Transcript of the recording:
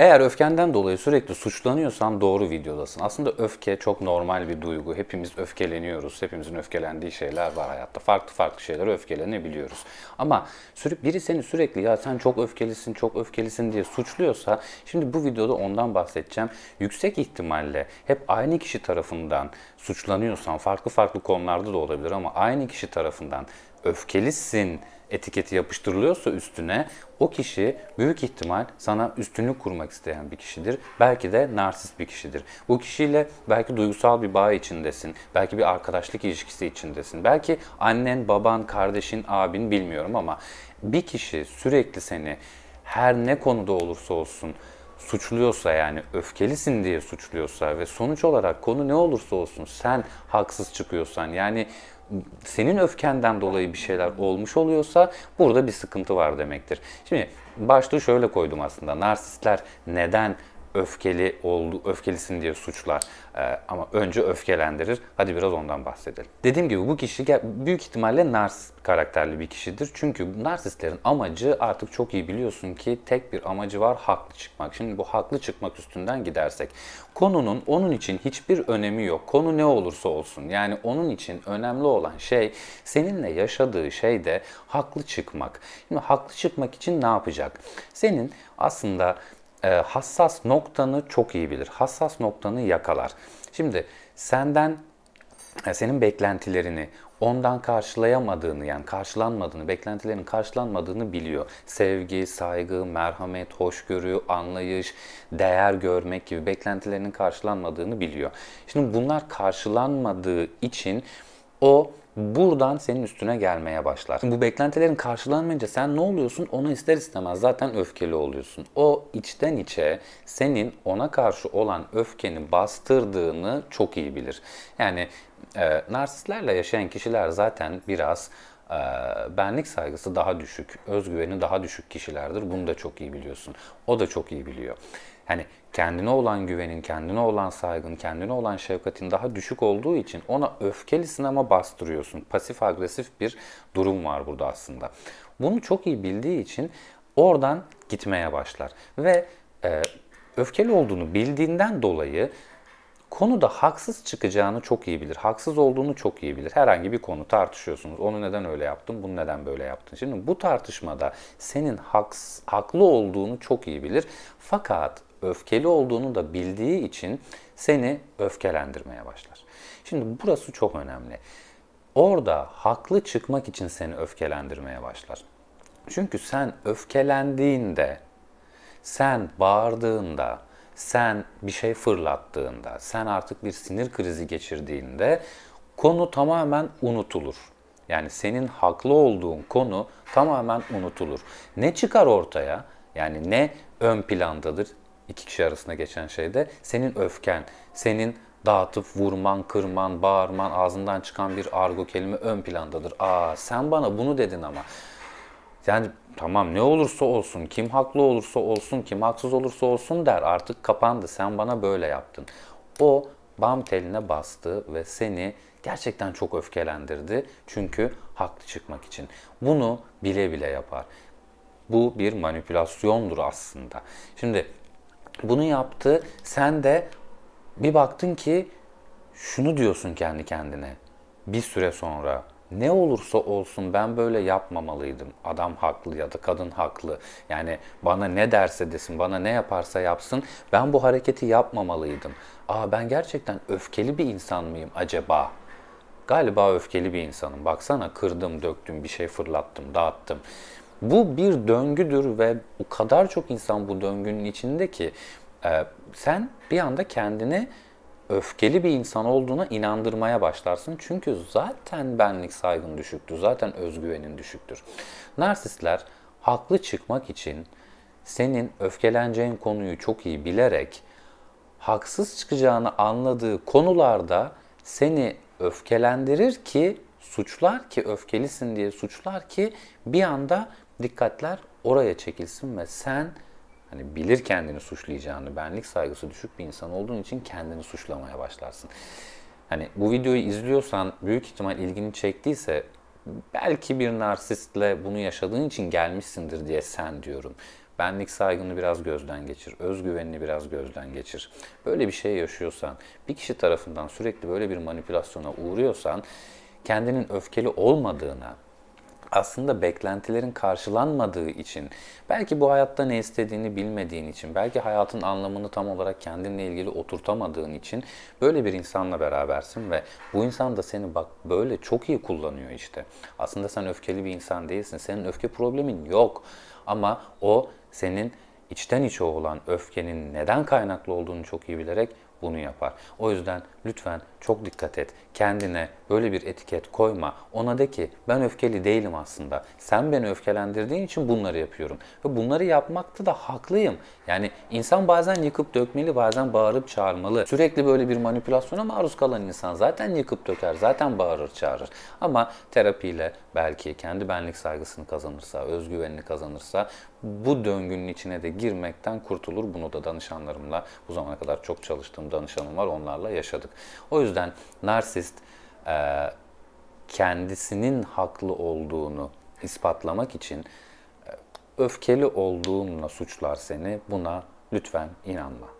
Eğer öfkenden dolayı sürekli suçlanıyorsan doğru videodasın. Aslında öfke çok normal bir duygu. Hepimiz öfkeleniyoruz. Hepimizin öfkelendiği şeyler var hayatta. Farklı farklı şeyler öfkelenebiliyoruz. Ama biri seni sürekli ya sen çok öfkelisin, çok öfkelisin diye suçluyorsa şimdi bu videoda ondan bahsedeceğim. Yüksek ihtimalle hep aynı kişi tarafından suçlanıyorsan farklı farklı konularda da olabilir ama aynı kişi tarafından öfkelisin etiketi yapıştırılıyorsa üstüne o kişi büyük ihtimal sana üstünlük kurmak isteyen bir kişidir. Belki de narsist bir kişidir. Bu kişiyle belki duygusal bir bağ içindesin. Belki bir arkadaşlık ilişkisi içindesin. Belki annen, baban, kardeşin, abin bilmiyorum ama bir kişi sürekli seni her ne konuda olursa olsun suçluyorsa yani öfkelisin diye suçluyorsa ve sonuç olarak konu ne olursa olsun sen haksız çıkıyorsan yani senin öfkenden dolayı bir şeyler olmuş oluyorsa burada bir sıkıntı var demektir. Şimdi başlığı şöyle koydum aslında. Narsistler neden öfkeli oldu, öfkelisin diye suçlar. Ee, ama önce öfkelendirir. Hadi biraz ondan bahsedelim. Dediğim gibi bu kişi büyük ihtimalle narsist karakterli bir kişidir. Çünkü narsistlerin amacı artık çok iyi biliyorsun ki tek bir amacı var haklı çıkmak. Şimdi bu haklı çıkmak üstünden gidersek. Konunun onun için hiçbir önemi yok. Konu ne olursa olsun. Yani onun için önemli olan şey seninle yaşadığı şey de haklı çıkmak. Şimdi haklı çıkmak için ne yapacak? Senin aslında e, hassas noktanı çok iyi bilir. Hassas noktanı yakalar. Şimdi senden e, senin beklentilerini ondan karşılayamadığını yani karşılanmadığını, beklentilerin karşılanmadığını biliyor. Sevgi, saygı, merhamet, hoşgörü, anlayış, değer görmek gibi beklentilerinin karşılanmadığını biliyor. Şimdi bunlar karşılanmadığı için o buradan senin üstüne gelmeye başlar. bu beklentilerin karşılanmayınca sen ne oluyorsun? Ona ister istemez zaten öfkeli oluyorsun. O içten içe senin ona karşı olan öfkeni bastırdığını çok iyi bilir. Yani e, narsistlerle yaşayan kişiler zaten biraz ee, benlik saygısı daha düşük, özgüveni daha düşük kişilerdir. Bunu da çok iyi biliyorsun. O da çok iyi biliyor. Hani kendine olan güvenin, kendine olan saygın, kendine olan şefkatin daha düşük olduğu için ona öfkelisin ama bastırıyorsun. Pasif agresif bir durum var burada aslında. Bunu çok iyi bildiği için oradan gitmeye başlar ve e, öfkeli olduğunu bildiğinden dolayı konuda haksız çıkacağını çok iyi bilir. Haksız olduğunu çok iyi bilir. Herhangi bir konu tartışıyorsunuz. Onu neden öyle yaptın, bunu neden böyle yaptın. Şimdi bu tartışmada senin haks, haklı olduğunu çok iyi bilir. Fakat öfkeli olduğunu da bildiği için seni öfkelendirmeye başlar. Şimdi burası çok önemli. Orada haklı çıkmak için seni öfkelendirmeye başlar. Çünkü sen öfkelendiğinde, sen bağırdığında, sen bir şey fırlattığında, sen artık bir sinir krizi geçirdiğinde konu tamamen unutulur. Yani senin haklı olduğun konu tamamen unutulur. Ne çıkar ortaya? Yani ne ön plandadır iki kişi arasında geçen şeyde? Senin öfken, senin dağıtıp vurman, kırman, bağırman, ağzından çıkan bir argo kelime ön plandadır. Aa sen bana bunu dedin ama. Yani tamam ne olursa olsun, kim haklı olursa olsun, kim haksız olursa olsun der. Artık kapandı, sen bana böyle yaptın. O bam teline bastı ve seni gerçekten çok öfkelendirdi. Çünkü haklı çıkmak için. Bunu bile bile yapar. Bu bir manipülasyondur aslında. Şimdi bunu yaptı, sen de bir baktın ki şunu diyorsun kendi kendine. Bir süre sonra ne olursa olsun ben böyle yapmamalıydım. Adam haklı ya da kadın haklı. Yani bana ne derse desin, bana ne yaparsa yapsın ben bu hareketi yapmamalıydım. Aa ben gerçekten öfkeli bir insan mıyım acaba? Galiba öfkeli bir insanım. Baksana kırdım, döktüm, bir şey fırlattım, dağıttım. Bu bir döngüdür ve o kadar çok insan bu döngünün içinde ki e, sen bir anda kendini öfkeli bir insan olduğuna inandırmaya başlarsın. Çünkü zaten benlik saygın düşüktür, zaten özgüvenin düşüktür. Narsistler haklı çıkmak için senin öfkeleneceğin konuyu çok iyi bilerek haksız çıkacağını anladığı konularda seni öfkelendirir ki suçlar ki öfkelisin diye suçlar ki bir anda dikkatler oraya çekilsin ve sen Hani bilir kendini suçlayacağını, benlik saygısı düşük bir insan olduğun için kendini suçlamaya başlarsın. Hani bu videoyu izliyorsan büyük ihtimal ilgini çektiyse belki bir narsistle bunu yaşadığın için gelmişsindir diye sen diyorum. Benlik saygını biraz gözden geçir, özgüvenini biraz gözden geçir. Böyle bir şey yaşıyorsan, bir kişi tarafından sürekli böyle bir manipülasyona uğruyorsan, kendinin öfkeli olmadığına, aslında beklentilerin karşılanmadığı için, belki bu hayatta ne istediğini bilmediğin için, belki hayatın anlamını tam olarak kendinle ilgili oturtamadığın için böyle bir insanla berabersin ve bu insan da seni bak böyle çok iyi kullanıyor işte. Aslında sen öfkeli bir insan değilsin. Senin öfke problemin yok. Ama o senin içten içe olan öfkenin neden kaynaklı olduğunu çok iyi bilerek bunu yapar. O yüzden lütfen çok dikkat et. Kendine böyle bir etiket koyma. Ona de ki ben öfkeli değilim aslında. Sen beni öfkelendirdiğin için bunları yapıyorum. Ve bunları yapmakta da haklıyım. Yani insan bazen yıkıp dökmeli, bazen bağırıp çağırmalı. Sürekli böyle bir manipülasyona maruz kalan insan zaten yıkıp döker, zaten bağırır çağırır. Ama terapiyle belki kendi benlik saygısını kazanırsa, özgüvenini kazanırsa bu döngünün içine de girmekten kurtulur. Bunu da danışanlarımla bu zamana kadar çok çalıştım danışanım var onlarla yaşadık. O yüzden narsist e, kendisinin haklı olduğunu ispatlamak için e, öfkeli olduğunla suçlar seni. Buna lütfen inanma.